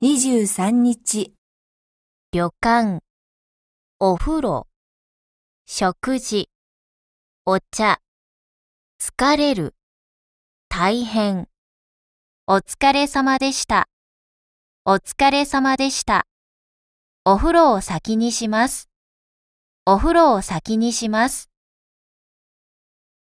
23日、旅館、お風呂、食事、お茶、疲れる、大変、お疲れ様でした、お疲れ様でした、お風呂を先にします、お風呂を先にします。